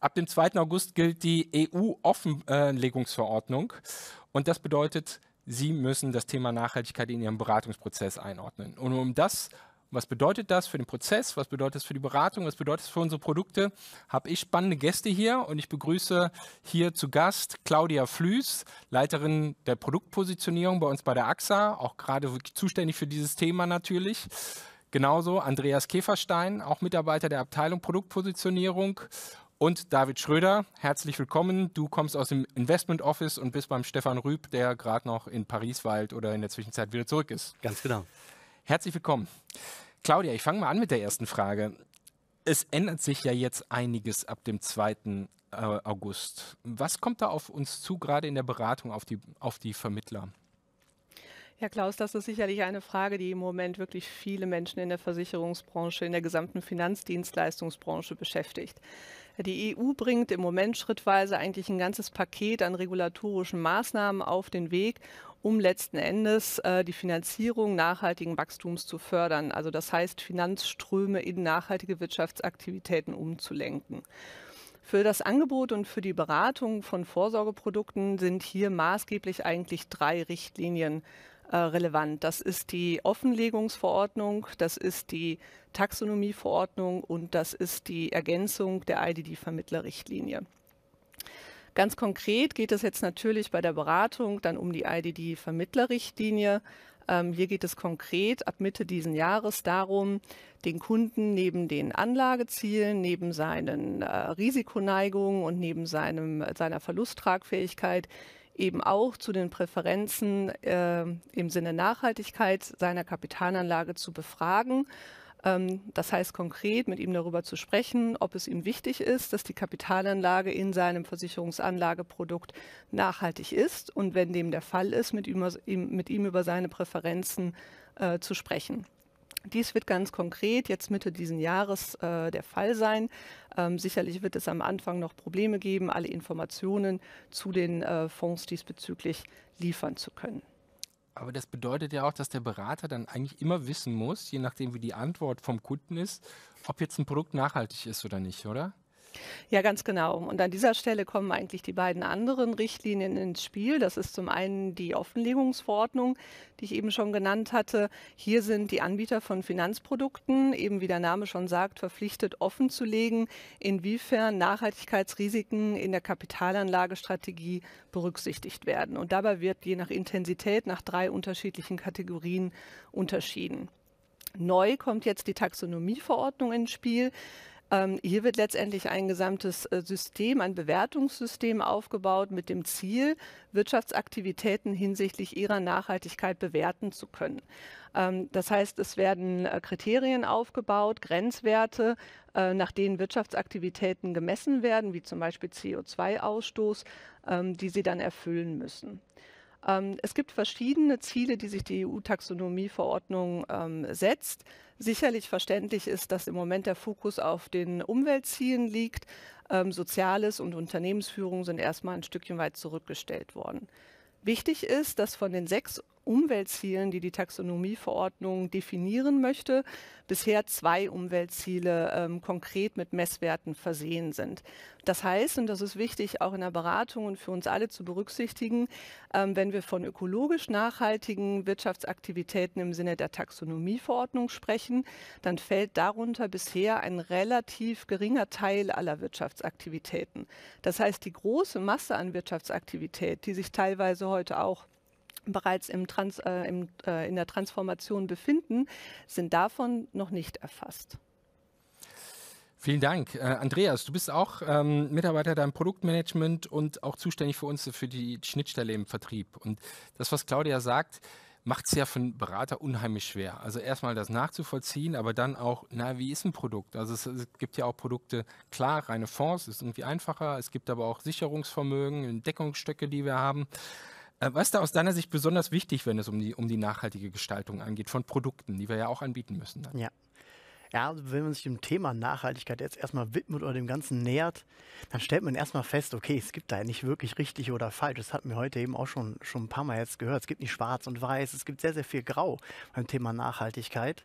Ab dem 2. August gilt die EU-Offenlegungsverordnung und das bedeutet, Sie müssen das Thema Nachhaltigkeit in Ihrem Beratungsprozess einordnen. Und um das was bedeutet das für den Prozess? Was bedeutet das für die Beratung? Was bedeutet das für unsere Produkte? Habe ich spannende Gäste hier und ich begrüße hier zu Gast Claudia Flüß, Leiterin der Produktpositionierung bei uns bei der AXA, auch gerade zuständig für dieses Thema natürlich. Genauso Andreas Käferstein, auch Mitarbeiter der Abteilung Produktpositionierung und David Schröder, herzlich willkommen. Du kommst aus dem Investment Office und bist beim Stefan Rüb, der gerade noch in Paris weilt oder in der Zwischenzeit wieder zurück ist. Ganz genau. Herzlich willkommen. Claudia, ich fange mal an mit der ersten Frage. Es ändert sich ja jetzt einiges ab dem 2. Äh, August. Was kommt da auf uns zu, gerade in der Beratung auf die, auf die Vermittler? Ja, Klaus, das ist sicherlich eine Frage, die im Moment wirklich viele Menschen in der Versicherungsbranche, in der gesamten Finanzdienstleistungsbranche beschäftigt. Die EU bringt im Moment schrittweise eigentlich ein ganzes Paket an regulatorischen Maßnahmen auf den Weg, um letzten Endes äh, die Finanzierung nachhaltigen Wachstums zu fördern. Also das heißt, Finanzströme in nachhaltige Wirtschaftsaktivitäten umzulenken. Für das Angebot und für die Beratung von Vorsorgeprodukten sind hier maßgeblich eigentlich drei Richtlinien äh, relevant. Das ist die Offenlegungsverordnung, das ist die Taxonomieverordnung und das ist die Ergänzung der IDD-Vermittlerrichtlinie. Ganz konkret geht es jetzt natürlich bei der Beratung dann um die IDD-Vermittlerrichtlinie. Ähm, hier geht es konkret ab Mitte diesen Jahres darum, den Kunden neben den Anlagezielen, neben seinen äh, Risikoneigungen und neben seinem, seiner Verlusttragfähigkeit eben auch zu den Präferenzen äh, im Sinne Nachhaltigkeit seiner Kapitalanlage zu befragen. Ähm, das heißt konkret, mit ihm darüber zu sprechen, ob es ihm wichtig ist, dass die Kapitalanlage in seinem Versicherungsanlageprodukt nachhaltig ist und wenn dem der Fall ist, mit ihm, mit ihm über seine Präferenzen äh, zu sprechen. Dies wird ganz konkret jetzt Mitte dieses Jahres äh, der Fall sein. Ähm, sicherlich wird es am Anfang noch Probleme geben, alle Informationen zu den äh, Fonds diesbezüglich liefern zu können. Aber das bedeutet ja auch, dass der Berater dann eigentlich immer wissen muss, je nachdem wie die Antwort vom Kunden ist, ob jetzt ein Produkt nachhaltig ist oder nicht, oder? Ja, ganz genau. Und an dieser Stelle kommen eigentlich die beiden anderen Richtlinien ins Spiel. Das ist zum einen die Offenlegungsverordnung, die ich eben schon genannt hatte. Hier sind die Anbieter von Finanzprodukten, eben wie der Name schon sagt, verpflichtet, offenzulegen, inwiefern Nachhaltigkeitsrisiken in der Kapitalanlagestrategie berücksichtigt werden. Und dabei wird je nach Intensität nach drei unterschiedlichen Kategorien unterschieden. Neu kommt jetzt die Taxonomieverordnung ins Spiel. Ähm, hier wird letztendlich ein gesamtes äh, System, ein Bewertungssystem aufgebaut mit dem Ziel, Wirtschaftsaktivitäten hinsichtlich ihrer Nachhaltigkeit bewerten zu können. Ähm, das heißt, es werden äh, Kriterien aufgebaut, Grenzwerte, äh, nach denen Wirtschaftsaktivitäten gemessen werden, wie zum Beispiel CO2-Ausstoß, ähm, die sie dann erfüllen müssen ähm, es gibt verschiedene Ziele, die sich die EU-Taxonomie-Verordnung ähm, setzt sicherlich verständlich ist, dass im Moment der Fokus auf den Umweltzielen liegt. Ähm, Soziales und Unternehmensführung sind erstmal ein Stückchen weit zurückgestellt worden. Wichtig ist, dass von den sechs Umweltzielen, die die Taxonomieverordnung definieren möchte, bisher zwei Umweltziele ähm, konkret mit Messwerten versehen sind. Das heißt, und das ist wichtig auch in der Beratung und für uns alle zu berücksichtigen, ähm, wenn wir von ökologisch nachhaltigen Wirtschaftsaktivitäten im Sinne der Taxonomieverordnung sprechen, dann fällt darunter bisher ein relativ geringer Teil aller Wirtschaftsaktivitäten. Das heißt, die große Masse an Wirtschaftsaktivität, die sich teilweise heute auch bereits im Trans, äh, im, äh, in der Transformation befinden, sind davon noch nicht erfasst. Vielen Dank. Äh, Andreas, du bist auch ähm, Mitarbeiter deinem Produktmanagement und auch zuständig für uns für die Schnittstelle im Vertrieb. Und das, was Claudia sagt, macht es ja für einen Berater unheimlich schwer. Also erstmal das nachzuvollziehen, aber dann auch, na, wie ist ein Produkt? Also es, es, gibt ja auch Produkte, klar, reine Fonds ist irgendwie einfacher. Es gibt aber auch Sicherungsvermögen, Deckungsstöcke, die wir haben. Äh, was ist da aus deiner Sicht besonders wichtig, wenn es um die, um die nachhaltige Gestaltung angeht von Produkten, die wir ja auch anbieten müssen? Dann? Ja, ja, wenn man sich dem Thema Nachhaltigkeit jetzt erstmal widmet oder dem Ganzen nähert, dann stellt man erstmal fest, okay, es gibt da ja nicht wirklich richtig oder falsch. Das hatten wir heute eben auch schon, schon ein paar Mal jetzt gehört. Es gibt nicht schwarz und weiß, es gibt sehr, sehr viel Grau beim Thema Nachhaltigkeit.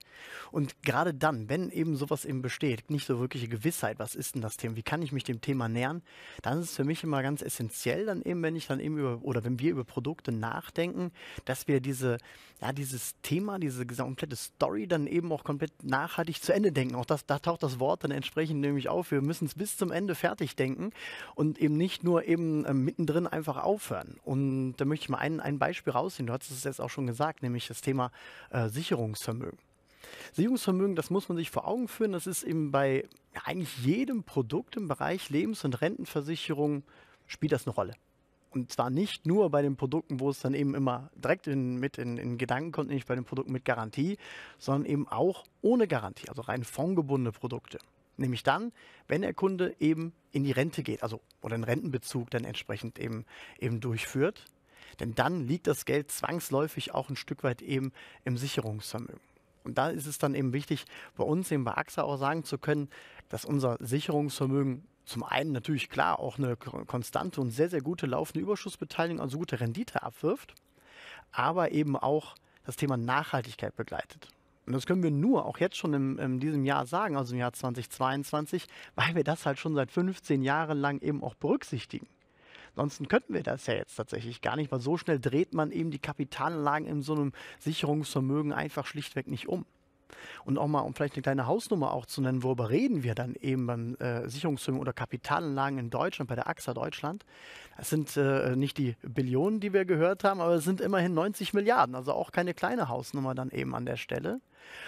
Und gerade dann, wenn eben sowas eben besteht, nicht so wirkliche Gewissheit, was ist denn das Thema, wie kann ich mich dem Thema nähern, dann ist es für mich immer ganz essentiell, dann eben, wenn ich dann eben über, oder wenn wir über Produkte nachdenken, dass wir diese, ja, dieses Thema, diese komplette Story dann eben auch komplett nachhaltig zu Ende denken. Auch das, da taucht das Wort dann entsprechend nämlich auf. Wir müssen es bis zum Ende fertig denken und eben nicht nur eben äh, mittendrin einfach aufhören. Und da möchte ich mal ein, ein Beispiel rausziehen. Du hast es jetzt auch schon gesagt, nämlich das Thema äh, Sicherungsvermögen. Sicherungsvermögen, das muss man sich vor Augen führen. Das ist eben bei eigentlich jedem Produkt im Bereich Lebens- und Rentenversicherung spielt das eine Rolle. Und zwar nicht nur bei den Produkten, wo es dann eben immer direkt in, mit in, in Gedanken kommt, nicht bei den Produkten mit Garantie, sondern eben auch ohne Garantie, also rein fondgebundene Produkte. Nämlich dann, wenn der Kunde eben in die Rente geht, also oder einen Rentenbezug dann entsprechend eben, eben durchführt. Denn dann liegt das Geld zwangsläufig auch ein Stück weit eben im Sicherungsvermögen. Und da ist es dann eben wichtig, bei uns eben bei AXA auch sagen zu können, dass unser Sicherungsvermögen zum einen natürlich klar auch eine konstante und sehr, sehr gute laufende Überschussbeteiligung, also gute Rendite abwirft, aber eben auch das Thema Nachhaltigkeit begleitet. Und das können wir nur auch jetzt schon in, in, diesem Jahr sagen, also im Jahr 2022, weil wir das halt schon seit 15 Jahren lang eben auch berücksichtigen. Ansonsten könnten wir das ja jetzt tatsächlich gar nicht, weil so schnell dreht man eben die Kapitalanlagen in so einem Sicherungsvermögen einfach schlichtweg nicht um. Und auch mal, um vielleicht eine kleine Hausnummer auch zu nennen, worüber reden wir dann eben beim äh, Sicherungsfirmen oder Kapitalanlagen in Deutschland, bei der AXA Deutschland. Das sind äh, nicht die Billionen, die wir gehört haben, aber es sind immerhin 90 Milliarden, also auch keine kleine Hausnummer dann eben an der Stelle.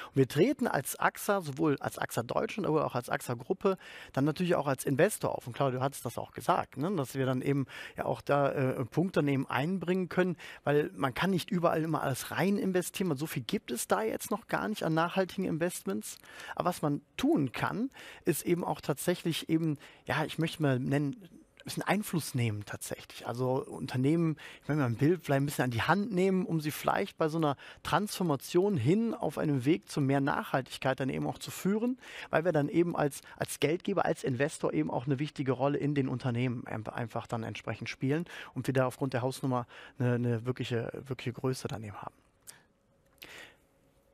Und wir treten als AXA, sowohl als AXA Deutschland, aber auch als AXA Gruppe, dann natürlich auch als Investor auf. Und Claudio hat es das auch gesagt, ne? dass wir dann eben ja auch da äh, Punkte daneben einbringen können, weil man kann nicht überall immer alles rein investieren. Und so viel gibt es da jetzt noch gar nicht an nachhaltigen Investments. Aber was man tun kann, ist eben auch tatsächlich eben, ja, ich möchte mal nennen, bisschen Einfluss nehmen tatsächlich. Also Unternehmen, ich meine, ein Bild vielleicht ein bisschen an die Hand nehmen, um sie vielleicht bei so einer Transformation hin auf einem Weg zu mehr Nachhaltigkeit dann eben auch zu führen, weil wir dann eben als, als Geldgeber, als Investor eben auch eine wichtige Rolle in den Unternehmen einfach dann entsprechend spielen und wir da aufgrund der Hausnummer eine, eine wirkliche, wirkliche Größe daneben haben.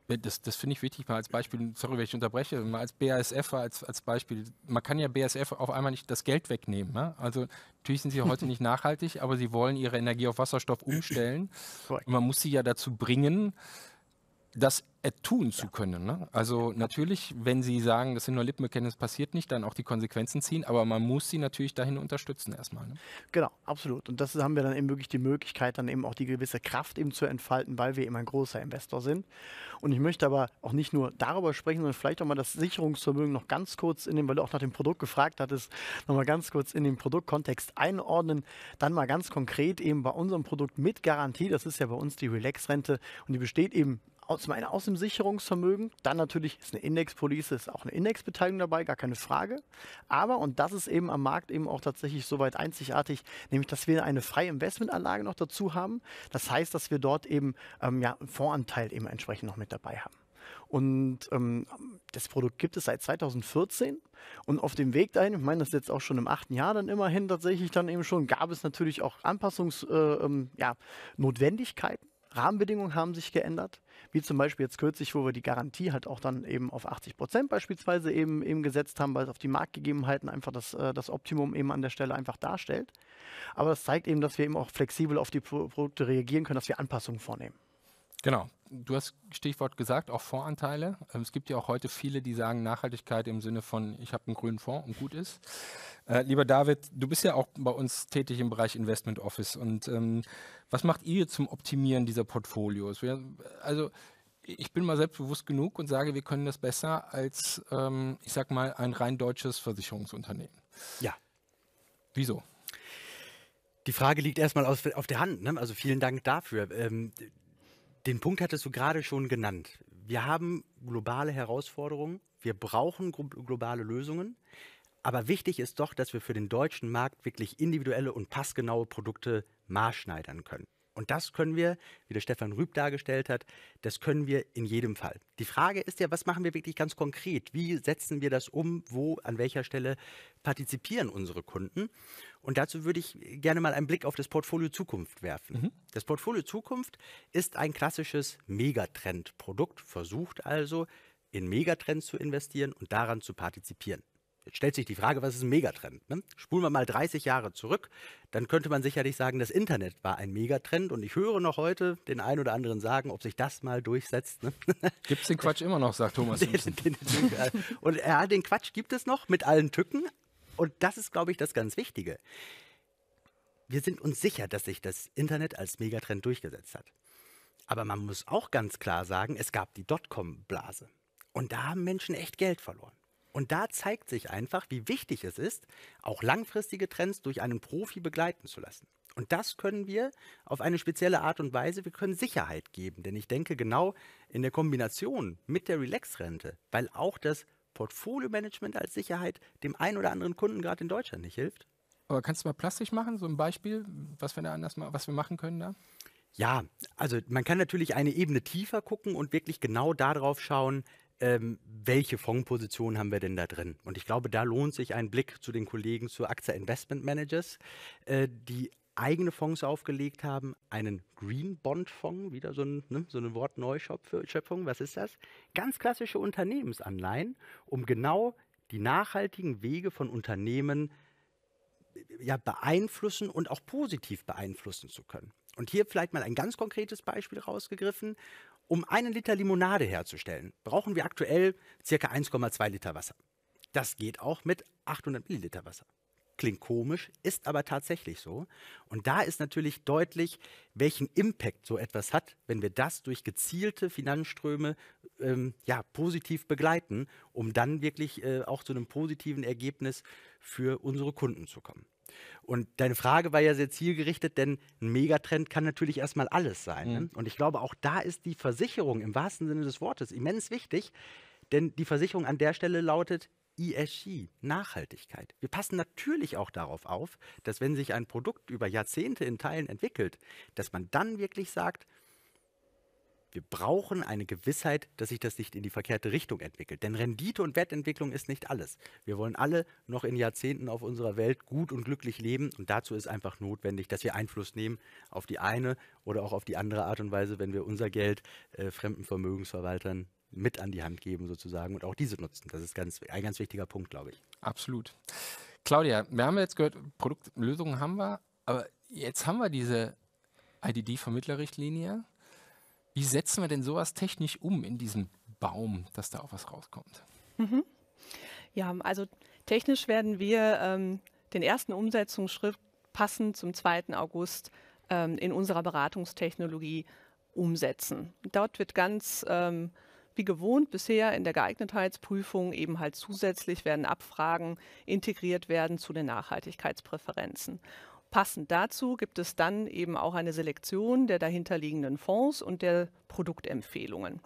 Äh, das, das finde ich wichtig, mal als Beispiel, sorry, wenn ich unterbreche, mal als BASF als, als Beispiel. Man kann ja BASF auf einmal nicht das Geld wegnehmen. Ne? Also natürlich sind sie heute nicht nachhaltig, aber sie wollen ihre Energie auf Wasserstoff umstellen. man muss sie ja dazu bringen, das tun zu ja. können. Ne? Also natürlich, wenn Sie sagen, das sind nur Lippenbekenntnisse, passiert nicht, dann auch die Konsequenzen ziehen, aber man muss sie natürlich dahin unterstützen erstmal. Ne? Genau, absolut. Und das haben wir dann eben wirklich die Möglichkeit, dann eben auch die gewisse Kraft eben zu entfalten, weil wir eben ein großer Investor sind. Und ich möchte aber auch nicht nur darüber sprechen, sondern vielleicht auch mal das Sicherungsvermögen noch ganz kurz in dem, weil du auch nach dem Produkt gefragt hattest, nochmal ganz kurz in den Produktkontext einordnen. Dann mal ganz konkret eben bei unserem Produkt mit Garantie, das ist ja bei uns die Relax-Rente und die besteht eben zum einen aus dem Sicherungsvermögen, dann natürlich ist eine Indexpolice, ist auch eine Indexbeteiligung dabei, gar keine Frage. Aber, und das ist eben am Markt eben auch tatsächlich soweit einzigartig, nämlich, dass wir eine freie Investmentanlage noch dazu haben. Das heißt, dass wir dort eben ähm, ja, einen Voranteil eben entsprechend noch mit dabei haben. Und ähm, das Produkt gibt es seit 2014. Und auf dem Weg dahin, ich meine, das ist jetzt auch schon im achten Jahr dann immerhin tatsächlich dann eben schon, gab es natürlich auch Anpassungsnotwendigkeiten. Äh, ähm, ja, Rahmenbedingungen haben sich geändert, wie zum Beispiel jetzt kürzlich, wo wir die Garantie halt auch dann eben auf 80 Prozent beispielsweise eben, eben gesetzt haben, weil es auf die Marktgegebenheiten einfach das, äh, das Optimum eben an der Stelle einfach darstellt. Aber das zeigt eben, dass wir eben auch flexibel auf die Produkte reagieren können, dass wir Anpassungen vornehmen. Genau, du hast Stichwort gesagt, auch Fondsanteile. Ähm, es gibt ja auch heute viele, die sagen Nachhaltigkeit im Sinne von, ich habe einen grünen Fonds und gut ist. Äh, lieber David, du bist ja auch bei uns tätig im Bereich Investment Office. Und ähm, was macht ihr zum Optimieren dieser Portfolios? Wir, also ich bin mal selbstbewusst genug und sage, wir können das besser als, ähm, ich sag mal, ein rein deutsches Versicherungsunternehmen. Ja. Wieso? Die Frage liegt erstmal auf der Hand. Ne? Also vielen Dank dafür. Ähm, den Punkt hattest du gerade schon genannt. Wir haben globale Herausforderungen, wir brauchen globale Lösungen, aber wichtig ist doch, dass wir für den deutschen Markt wirklich individuelle und passgenaue Produkte maßschneidern können. Und das können wir, wie der Stefan Rüb dargestellt hat, das können wir in jedem Fall. Die Frage ist ja, was machen wir wirklich ganz konkret? Wie setzen wir das um? Wo, an welcher Stelle partizipieren unsere Kunden? Und dazu würde ich gerne mal einen Blick auf das Portfolio Zukunft werfen. Mhm. Das Portfolio Zukunft ist ein klassisches Megatrend-Produkt, versucht also, in Megatrends zu investieren und daran zu partizipieren stellt sich die Frage, was ist ein Megatrend? Ne? Spulen wir mal 30 Jahre zurück, dann könnte man sicherlich sagen, das Internet war ein Megatrend und ich höre noch heute den einen oder anderen sagen, ob sich das mal durchsetzt. Ne? Gibt es den Quatsch immer noch, sagt Thomas. Den, den, den, äh, und ja, den Quatsch gibt es noch mit allen Tücken und das ist, glaube ich, das ganz Wichtige. Wir sind uns sicher, dass sich das Internet als Megatrend durchgesetzt hat. Aber man muss auch ganz klar sagen, es gab die Dotcom-Blase. Und da haben Menschen echt Geld verloren. Und da zeigt sich einfach, wie wichtig es ist, auch langfristige Trends durch einen Profi begleiten zu lassen. Und das können wir auf eine spezielle Art und Weise, wir können Sicherheit geben. Denn ich denke genau in der Kombination mit der Relax-Rente, weil auch das Portfolio-Management als Sicherheit dem einen oder anderen Kunden gerade in Deutschland nicht hilft. Aber kannst du mal plastisch machen, so ein Beispiel, was wir da anders was wir machen können da? Ja, also man kann natürlich eine Ebene tiefer gucken und wirklich genau darauf schauen, ähm, welche Fondspositionen haben wir denn da drin? Und ich glaube, da lohnt sich ein Blick zu den Kollegen zur AXA Investment Managers, äh, die eigene Fonds aufgelegt haben, einen Green Bond Fonds, wieder so, ein, ne, so eine Wortneuschöpfung, was ist das? Ganz klassische Unternehmensanleihen, um genau die nachhaltigen Wege von Unternehmen äh, ja, beeinflussen und auch positiv beeinflussen zu können. Und hier vielleicht mal ein ganz konkretes Beispiel rausgegriffen. Um einen Liter Limonade herzustellen, brauchen wir aktuell circa 1,2 Liter Wasser. Das geht auch mit 800 Milliliter Wasser. Klingt komisch, ist aber tatsächlich so. Und da ist natürlich deutlich, welchen Impact so etwas hat, wenn wir das durch gezielte Finanzströme ähm, ja, positiv begleiten, um dann wirklich äh, auch zu einem positiven Ergebnis für unsere Kunden zu kommen. Und deine Frage war ja sehr zielgerichtet, denn ein Megatrend kann natürlich erstmal alles sein. Ne? Mhm. Ne? Und ich glaube, auch da ist die Versicherung im wahrsten Sinne des Wortes immens wichtig, denn die Versicherung an der Stelle lautet, ESG, Nachhaltigkeit. Wir passen natürlich auch darauf auf, dass wenn sich ein Produkt über Jahrzehnte in Teilen entwickelt, dass man dann wirklich sagt, wir brauchen eine Gewissheit, dass sich das nicht in die verkehrte Richtung entwickelt. Denn Rendite und Wertentwicklung ist nicht alles. Wir wollen alle noch in Jahrzehnten auf unserer Welt gut und glücklich leben. Und dazu ist einfach notwendig, dass wir Einfluss nehmen auf die eine oder auch auf die andere Art und Weise, wenn wir unser Geld äh, fremden Vermögensverwaltern mit an die Hand geben sozusagen und auch diese nutzen. Das ist ganz, ein ganz wichtiger Punkt, glaube ich. Absolut. Claudia, wir haben jetzt gehört, Produktlösungen haben wir, aber jetzt haben wir diese IDD-Vermittlerrichtlinie wie setzen wir denn sowas technisch um in diesem Baum, dass da auch was rauskommt? Mhm. Ja, also technisch werden wir ähm, den ersten Umsetzungsschritt passend zum 2. August ähm, in unserer Beratungstechnologie umsetzen. Dort wird ganz ähm, wie gewohnt bisher in der Geeignetheitsprüfung eben halt zusätzlich werden Abfragen integriert werden zu den Nachhaltigkeitspräferenzen. Passend dazu gibt es dann eben auch eine Selektion der dahinterliegenden Fonds und der Produktempfehlungen.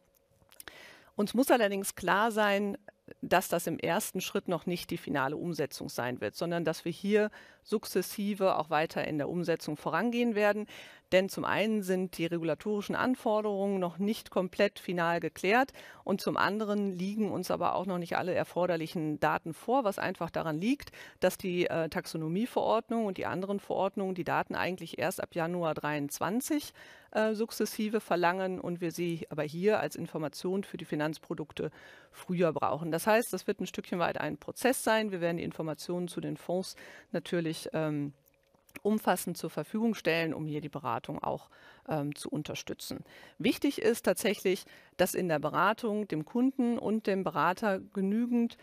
Uns muss allerdings klar sein, dass das im ersten Schritt noch nicht die finale Umsetzung sein wird, sondern dass wir hier sukzessive auch weiter in der Umsetzung vorangehen werden. Denn zum einen sind die regulatorischen Anforderungen noch nicht komplett final geklärt und zum anderen liegen uns aber auch noch nicht alle erforderlichen Daten vor, was einfach daran liegt, dass die äh, Taxonomieverordnung und die anderen Verordnungen die Daten eigentlich erst ab Januar 2023 äh, sukzessive verlangen und wir sie aber hier als Information für die Finanzprodukte früher brauchen. Das heißt, das wird ein Stückchen weit ein Prozess sein. Wir werden die Informationen zu den Fonds natürlich ähm, umfassend zur Verfügung stellen, um hier die Beratung auch ähm, zu unterstützen. Wichtig ist tatsächlich, dass in der Beratung dem Kunden und dem Berater genügend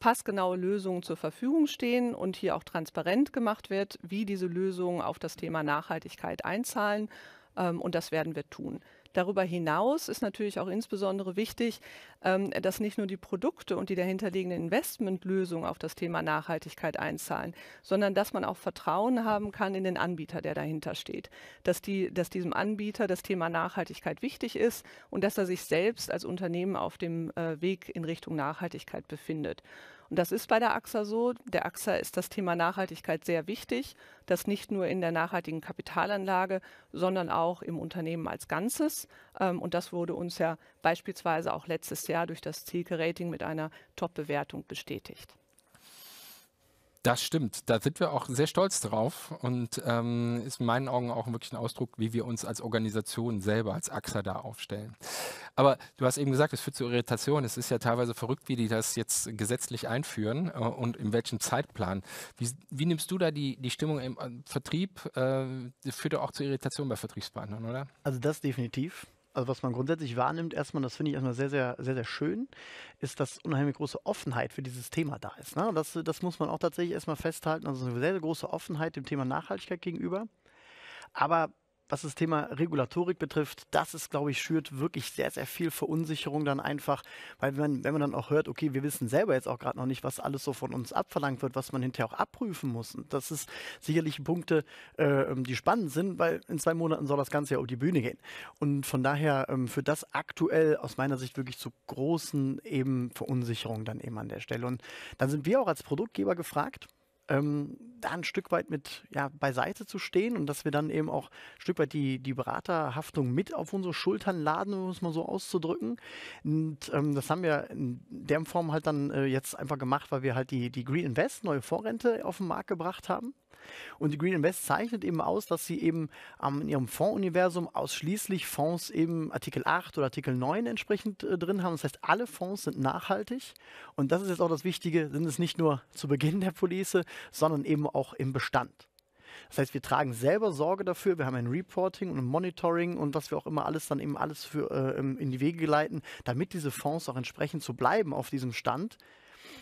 passgenaue Lösungen zur Verfügung stehen und hier auch transparent gemacht wird, wie diese Lösungen auf das Thema Nachhaltigkeit einzahlen. Ähm, und das werden wir tun. Darüber hinaus ist natürlich auch insbesondere wichtig, ähm, dass nicht nur die Produkte und die dahinterliegenden Investmentlösungen auf das Thema Nachhaltigkeit einzahlen, sondern dass man auch Vertrauen haben kann in den Anbieter, der dahinter steht. Dass, die, dass diesem Anbieter das Thema Nachhaltigkeit wichtig ist und dass er sich selbst als Unternehmen auf dem äh, Weg in Richtung Nachhaltigkeit befindet. Und das ist bei der AXA so. Der AXA ist das Thema Nachhaltigkeit sehr wichtig. Das nicht nur in der nachhaltigen Kapitalanlage, sondern auch im Unternehmen als Ganzes. Ähm, und das wurde uns ja beispielsweise auch letztes Jahr durch das Zielke-Rating mit einer Top-Bewertung bestätigt. Das stimmt. Da sind wir auch sehr stolz drauf und ähm, ist in meinen Augen auch wirklich ein Ausdruck, wie wir uns als Organisation selber, als AXA da aufstellen. Aber du hast eben gesagt, es führt zu Irritation. Es ist ja teilweise verrückt, wie die das jetzt gesetzlich einführen äh, und in welchem Zeitplan. Wie, wie, nimmst du da die, die Stimmung im äh, Vertrieb? Äh, das führt auch zu Irritation bei Vertriebspartnern, oder? Also das definitiv also was man grundsätzlich wahrnimmt, erstmal, das finde ich erstmal sehr, sehr, sehr, sehr schön, ist, dass unheimlich große Offenheit für dieses Thema da ist. Ne? Das, das muss man auch tatsächlich erstmal festhalten. Also eine sehr, sehr große Offenheit dem Thema Nachhaltigkeit gegenüber. Aber was das Thema Regulatorik betrifft, das ist, glaube ich, schürt wirklich sehr, sehr viel Verunsicherung dann einfach, weil wenn, wenn man dann auch hört, okay, wir wissen selber jetzt auch gerade noch nicht, was alles so von uns abverlangt wird, was man hinterher auch abprüfen muss. Und das ist sicherlich Punkte, äh, ähm, die spannend sind, weil in zwei Monaten soll das Ganze ja um die Bühne gehen. Und von daher ähm, führt das aktuell aus meiner Sicht wirklich zu großen eben Verunsicherungen dann eben an der Stelle. Und dann sind wir auch als Produktgeber gefragt, ähm, da ein Stück weit mit ja, beiseite zu stehen und dass wir dann eben auch ein Stück weit die, die Beraterhaftung mit auf unsere Schultern laden, um es mal so auszudrücken. Und ähm, das haben wir in der Form halt dann äh, jetzt einfach gemacht, weil wir halt die, die Green Invest, neue Vorrente, auf den Markt gebracht haben. Und die Green Invest zeichnet eben aus, dass sie eben ähm, in ihrem Fondsuniversum ausschließlich Fonds eben Artikel 8 oder Artikel 9 entsprechend äh, drin haben. Das heißt, alle Fonds sind nachhaltig. Und das ist jetzt auch das Wichtige, sind es nicht nur zu Beginn der Police, sondern eben auch im Bestand. Das heißt, wir tragen selber Sorge dafür. Wir haben ein Reporting und ein Monitoring und was wir auch immer alles dann eben alles für, äh, in die Wege leiten, damit diese Fonds auch entsprechend zu so bleiben auf diesem Stand,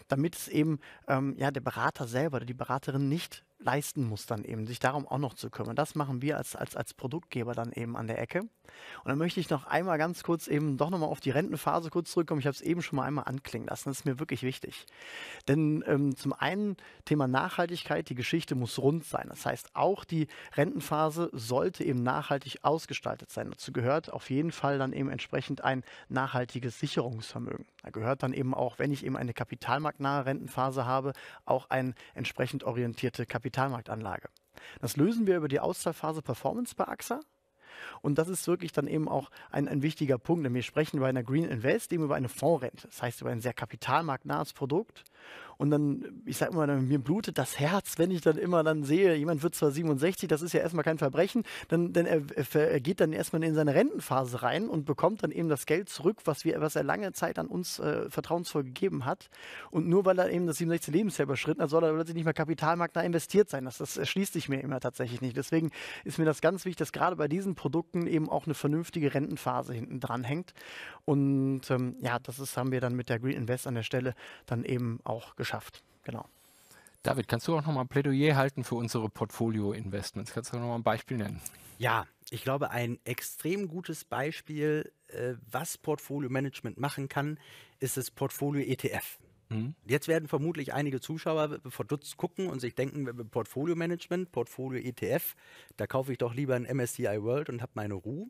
damit es eben ähm, ja, der Berater selber oder die Beraterin nicht leisten muss, dann eben, sich darum auch noch zu kümmern. Das machen wir als, als, als Produktgeber dann eben an der Ecke. Und dann möchte ich noch einmal ganz kurz eben doch nochmal auf die Rentenphase kurz zurückkommen. Ich habe es eben schon mal einmal anklingen lassen. Das ist mir wirklich wichtig. Denn ähm, zum einen Thema Nachhaltigkeit, die Geschichte muss rund sein. Das heißt, auch die Rentenphase sollte eben nachhaltig ausgestaltet sein. Dazu gehört auf jeden Fall dann eben entsprechend ein nachhaltiges Sicherungsvermögen. Da gehört dann eben auch, wenn ich eben eine kapitalmarktnahe Rentenphase habe, auch ein entsprechend orientierte Kapitalmarkt. Kapitalmarktanlage. Das lösen wir über die Auszahlphase Performance bei AXA. Und das ist wirklich dann eben auch ein, ein wichtiger Punkt. Denn wir sprechen bei einer Green Invest eben über eine Fondsrente. Das heißt über ein sehr kapitalmarktnahes Produkt, und dann, ich sag immer, mir blutet das Herz, wenn ich dann immer dann sehe, jemand wird zwar 67, das ist ja erstmal kein Verbrechen, dann, dann er, er geht dann erstmal in seine Rentenphase rein und bekommt dann eben das Geld zurück, was, wir, was er lange Zeit an uns äh, vertrauensvoll gegeben hat. Und nur weil er eben das 67. Lebensjahr überschritten hat, soll er plötzlich nicht mehr Kapitalmarkt da investiert sein. Das, das erschließt sich mir immer tatsächlich nicht. Deswegen ist mir das ganz wichtig, dass gerade bei diesen Produkten eben auch eine vernünftige Rentenphase hinten dran hängt. Und ähm, ja, das ist, haben wir dann mit der Green Invest an der Stelle dann eben auch auch geschafft. Genau. David, kannst du auch nochmal ein Plädoyer halten für unsere Portfolio-Investments? Kannst du nochmal ein Beispiel nennen? Ja, ich glaube, ein extrem gutes Beispiel, äh, was Portfolio-Management machen kann, ist das Portfolio-ETF. Mhm. Jetzt werden vermutlich einige Zuschauer äh, verdutzt gucken und sich denken, Portfolio-Management, Portfolio-ETF, da kaufe ich doch lieber ein MSCI World und habe meine Ruhe.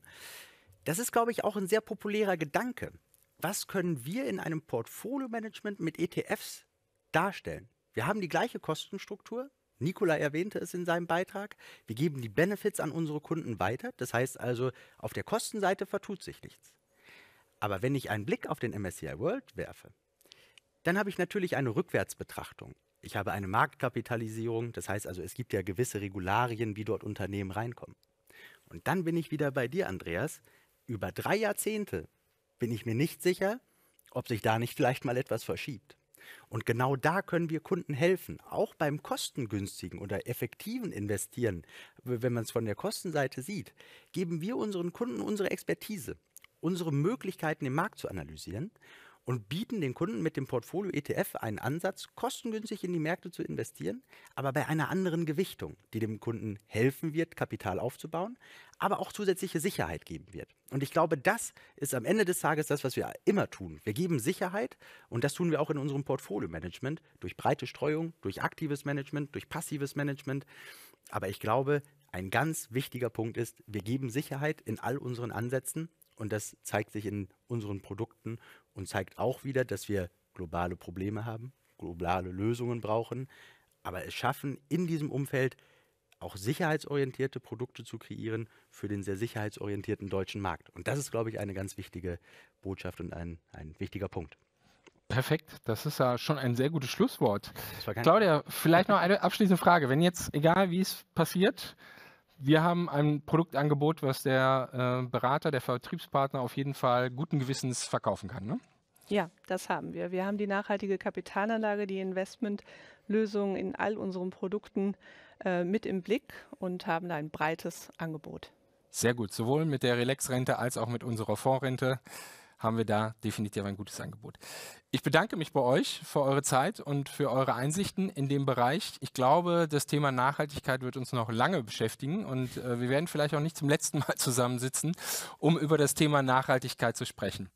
Das ist, glaube ich, auch ein sehr populärer Gedanke. Was können wir in einem Portfolio-Management mit ETFs darstellen. Wir haben die gleiche Kostenstruktur. Nikola erwähnte es in seinem Beitrag. Wir geben die Benefits an unsere Kunden weiter. Das heißt also, auf der Kostenseite vertut sich nichts. Aber wenn ich einen Blick auf den MSCI World werfe, dann habe ich natürlich eine Rückwärtsbetrachtung. Ich habe eine Marktkapitalisierung, das heißt also, es gibt ja gewisse Regularien, wie dort Unternehmen reinkommen. Und dann bin ich wieder bei dir, Andreas. Über drei Jahrzehnte bin ich mir nicht sicher, ob sich da nicht vielleicht mal etwas verschiebt. Und genau da können wir Kunden helfen, auch beim kostengünstigen oder effektiven Investieren, wenn man es von der Kostenseite sieht, geben wir unseren Kunden unsere Expertise, unsere Möglichkeiten den Markt zu analysieren und bieten den Kunden mit dem Portfolio ETF einen Ansatz, kostengünstig in die Märkte zu investieren, aber bei einer anderen Gewichtung, die dem Kunden helfen wird, Kapital aufzubauen, aber auch zusätzliche Sicherheit geben wird. Und ich glaube, das ist am Ende des Tages das, was wir immer tun. Wir geben Sicherheit und das tun wir auch in unserem Portfolio-Management durch breite Streuung, durch aktives Management, durch passives Management. Aber ich glaube, ein ganz wichtiger Punkt ist, wir geben Sicherheit in all unseren Ansätzen und das zeigt sich in unseren Produkten und zeigt auch wieder, dass wir globale Probleme haben, globale Lösungen brauchen, aber es schaffen, in diesem Umfeld auch sicherheitsorientierte Produkte zu kreieren für den sehr sicherheitsorientierten deutschen Markt. Und das ist, glaube ich, eine ganz wichtige Botschaft und ein, ein wichtiger Punkt. Perfekt, das ist ja schon ein sehr gutes Schlusswort. Claudia, vielleicht noch eine abschließende Frage. Wenn jetzt, egal wie es passiert, wir haben ein Produktangebot, was der äh, Berater, der Vertriebspartner auf jeden Fall guten Gewissens verkaufen kann. Ne? Ja, das haben wir. Wir haben die nachhaltige Kapitalanlage, die Investmentlösung in all unseren Produkten äh, mit im Blick und haben da ein breites Angebot. Sehr gut, sowohl mit der Relax-Rente als auch mit unserer Fondsrente haben wir da definitiv ein gutes Angebot. Ich bedanke mich bei euch für eure Zeit und für eure Einsichten in dem Bereich. Ich glaube, das Thema Nachhaltigkeit wird uns noch lange beschäftigen und äh, wir werden vielleicht auch nicht zum letzten Mal zusammensitzen, um über das Thema Nachhaltigkeit zu sprechen.